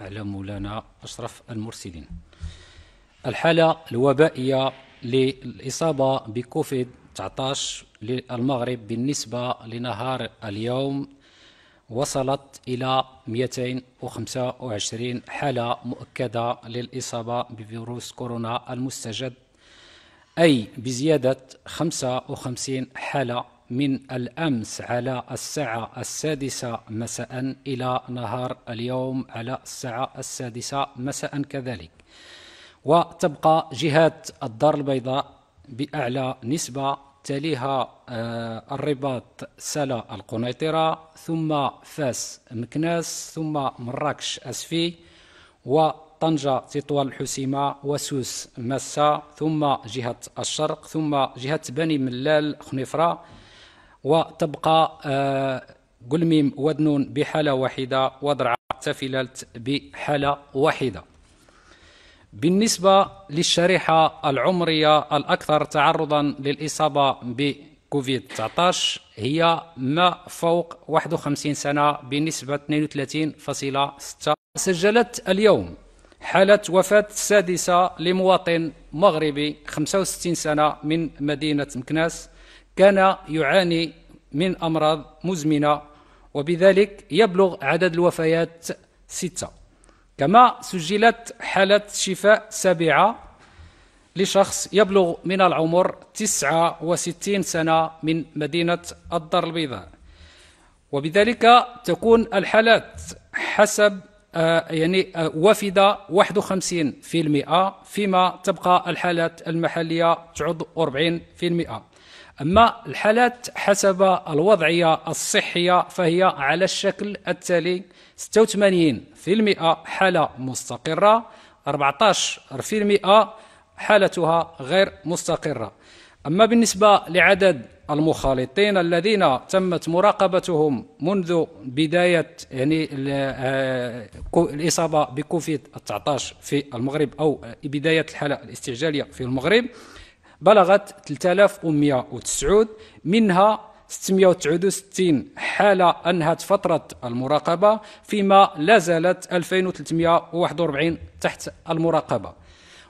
على مولانا أشرف المرسلين الحالة الوبائية للإصابة بكوفيد 19 للمغرب بالنسبة لنهار اليوم وصلت إلى 225 حالة مؤكدة للإصابة بفيروس كورونا المستجد أي بزيادة 55 حالة من الأمس على الساعة السادسة مساء إلى نهار اليوم على الساعة السادسة مساء كذلك وتبقى جهة الدار البيضاء بأعلى نسبة تليها آه، الرباط سلا القنيطرة ثم فاس مكناس ثم مراكش أسفي وطنجة تطوال الحسيمة وسوس مسا ثم جهة الشرق ثم جهة بني ملال خنيفرة وتبقى آه، قلميم ودنون بحالة واحدة وضرع تفللت بحالة واحدة بالنسبة للشريحة العمرية الأكثر تعرضا للإصابة بكوفيد 19 هي ما فوق 51 سنة بنسبة 32.6 سجلت اليوم حالة وفاة سادسة لمواطن مغربي 65 سنة من مدينة مكناس كان يعاني من أمراض مزمنة وبذلك يبلغ عدد الوفيات ستة كما سجلت حالة شفاء سابعة لشخص يبلغ من العمر 69 سنة من مدينة الدار البيضاء وبذلك تكون الحالات حسب آه، يعني آه، وافدة 51% فيما تبقى الحالات المحلية تعد 40% أما الحالات حسب الوضعية الصحية فهي على الشكل التالي 86% حالة مستقرة 14% حالتها غير مستقرة أما بالنسبة لعدد المخالطين الذين تمت مراقبتهم منذ بداية يعني آه، الإصابة بكوفيد 19 في المغرب أو بداية الحالة الاستعجالية في المغرب بلغت 3109 منها 669 حالة أنهت فترة المراقبة فيما لا زالت 2341 تحت المراقبة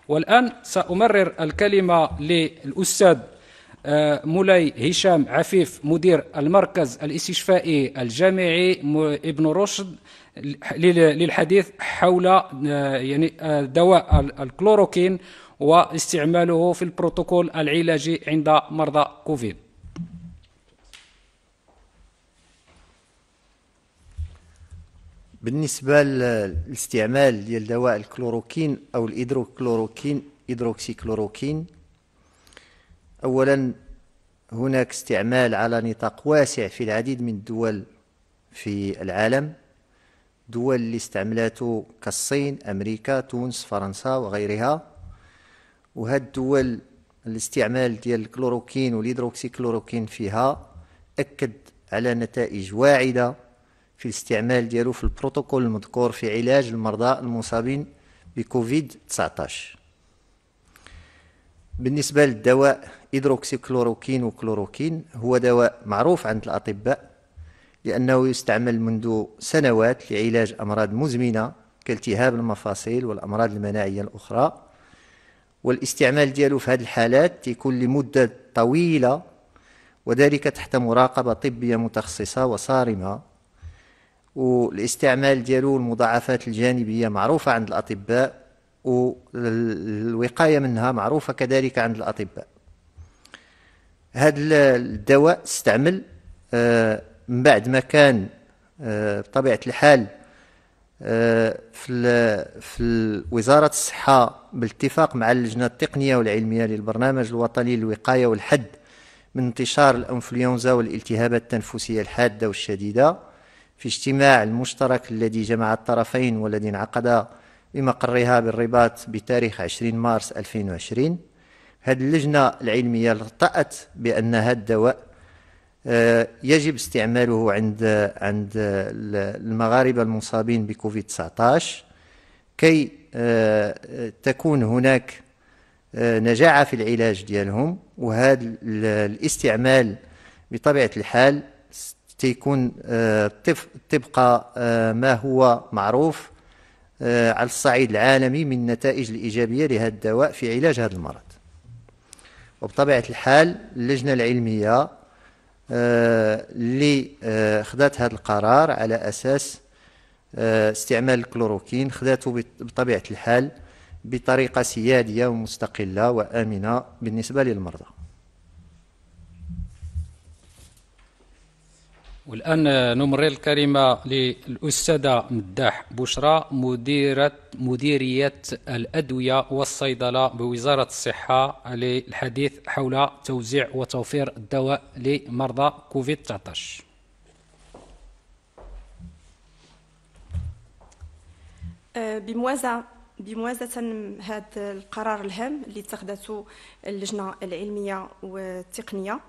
والآن سأمرر الكلمة للأستاذ آه، مولاي هشام عفيف مدير المركز الاستشفائي الجامعي ابن رشد للحديث حول آه، يعني آه، دواء الكلوروكين واستعماله في البروتوكول العلاجي عند مرضى كوفيد بالنسبه للاستعمال ديال دواء الكلوروكين او الهيدروكلوروكين كلوروكين اولا هناك استعمال على نطاق واسع في العديد من الدول في العالم دول اللي استعملته كالصين امريكا تونس فرنسا وغيرها وهاد الدول الاستعمال ديال الكلوروكين والهيدروكسيكلوروكين فيها اكد على نتائج واعده في الاستعمال ديالو في البروتوكول المذكور في علاج المرضى المصابين بكوفيد 19 بالنسبه للدواء هيدروكسيكلوروكين وكلوروكين هو دواء معروف عند الاطباء لانه يستعمل منذ سنوات لعلاج امراض مزمنه كالتهاب المفاصل والامراض المناعيه الاخرى والاستعمال ديالو في هذه الحالات تيكون لمدة طويلة وذلك تحت مراقبة طبية متخصصة وصارمة والاستعمال ديالو المضاعفات الجانبية معروفة عند الأطباء والوقاية منها معروفة كذلك عند الأطباء هذا الدواء استعمل آه، من بعد ما كان آه، بطبيعة الحال في في وزاره الصحه بالاتفاق مع اللجنه التقنيه والعلميه للبرنامج الوطني للوقايه والحد من انتشار الانفلونزا والالتهابات التنفسيه الحاده والشديده في اجتماع المشترك الذي جمع الطرفين والذي انعقد بمقرها بالرباط بتاريخ 20 مارس 2020 هذه اللجنه العلميه ارتأت بان هذا الدواء آه، يجب استعماله عند عند المغاربه المصابين بكوفيد 19 كي آه، تكون هناك آه، نجاعه في العلاج ديالهم وهذا الاستعمال بطبيعه الحال تيكون تبقى ما هو معروف على الصعيد العالمي من النتائج الإيجابية لهذا الدواء في علاج هذا المرض وبطبيعة الحال اللجنة العلمية اللي آه، آه، خدات هذا القرار على اساس آه، استعمال الكلوروكين خداته بطبيعه الحال بطريقه سياديه ومستقله وامنه بالنسبه للمرضى والآن نمر الكلمة للأستاذة مداح بشرى مديرة مديرية الأدوية والصيدلة بوزارة الصحة للحديث حول توزيع وتوفير الدواء لمرضى كوفيد 19 أه، بموازاه بموازاه هذا القرار الهام اللي اتخذته اللجنة العلمية والتقنية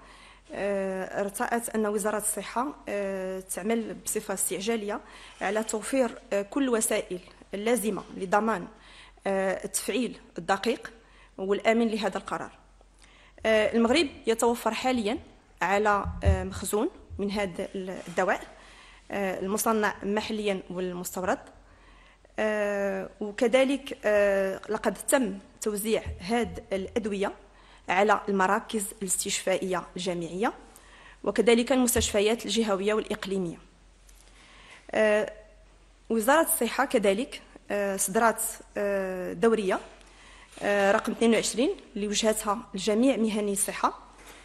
ارتأت آه، أن وزارة الصحة آه، تعمل بصفة استعجالية على توفير آه، كل الوسائل اللازمة لضمان التفعيل الدقيق والآمن لهذا القرار المغرب يتوفر حاليا على مخزون من هذا الدواء المصنع محليا والمستورد وكذلك لقد تم توزيع هذه الأدوية على المراكز الاستشفائية الجامعية وكذلك المستشفيات الجهوية والإقليمية آه، وزارة الصحة كذلك آه، صدرت آه، دورية رقم 22 اللي وجهتها لجميع مهني الصحة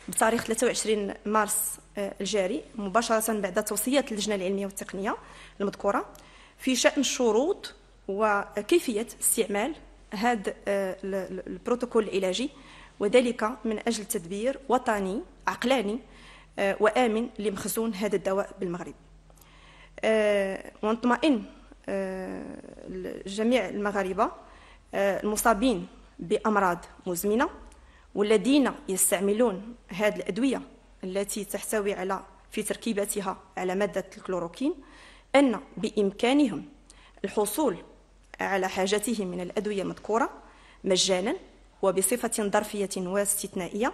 بتاريخ 23 مارس الجاري مباشرة بعد توصية اللجنة العلمية والتقنية المذكورة في شأن شروط وكيفية استعمال هذا البروتوكول العلاجي وذلك من أجل تدبير وطني عقلاني آه، وآمن لمخزون هذا الدواء بالمغرب آه، ونطمئن آه، جميع المغاربة المصابين بأمراض مزمنة والذين يستعملون هذه الأدوية التي تحتوي على في تركيبتها على مادة الكلوروكين أن بإمكانهم الحصول على حاجتهم من الأدوية المذكورة مجانا وبصفة ظرفية واستثنائية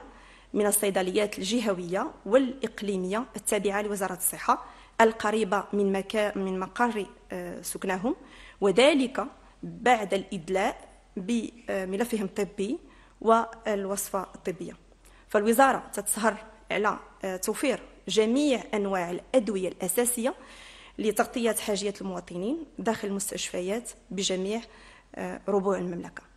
من الصيدليات الجهوية والإقليمية التابعة لوزارة الصحة القريبة من, من مقر آه، سكنهم وذلك بعد الإدلاء بملفهم الطبي والوصفة الطبية فالوزارة تتسهر على آه، توفير جميع أنواع الأدوية الأساسية لتغطية حاجية المواطنين داخل المستشفيات بجميع آه، ربوع المملكه